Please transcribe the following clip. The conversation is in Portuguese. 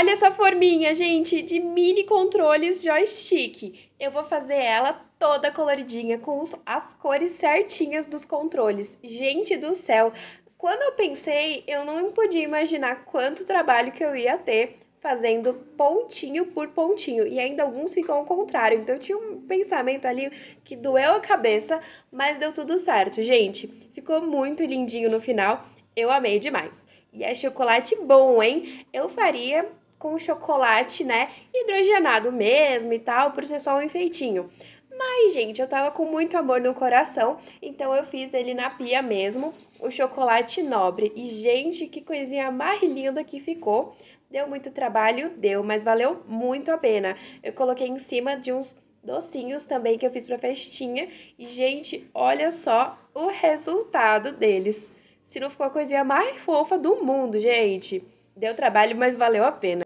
Olha essa forminha, gente, de mini controles joystick. Eu vou fazer ela toda coloridinha, com os, as cores certinhas dos controles. Gente do céu, quando eu pensei, eu não podia imaginar quanto trabalho que eu ia ter fazendo pontinho por pontinho. E ainda alguns ficam ao contrário. Então eu tinha um pensamento ali que doeu a cabeça, mas deu tudo certo. Gente, ficou muito lindinho no final. Eu amei demais. E é chocolate bom, hein? Eu faria com chocolate, né? Hidrogenado mesmo e tal, por ser só um enfeitinho. Mas, gente, eu tava com muito amor no coração, então eu fiz ele na pia mesmo, o chocolate nobre. E, gente, que coisinha mais linda que ficou. Deu muito trabalho, deu, mas valeu muito a pena. Eu coloquei em cima de uns docinhos também que eu fiz pra festinha. E, gente, olha só o resultado deles. Se não ficou a coisinha mais fofa do mundo, gente. Deu trabalho, mas valeu a pena.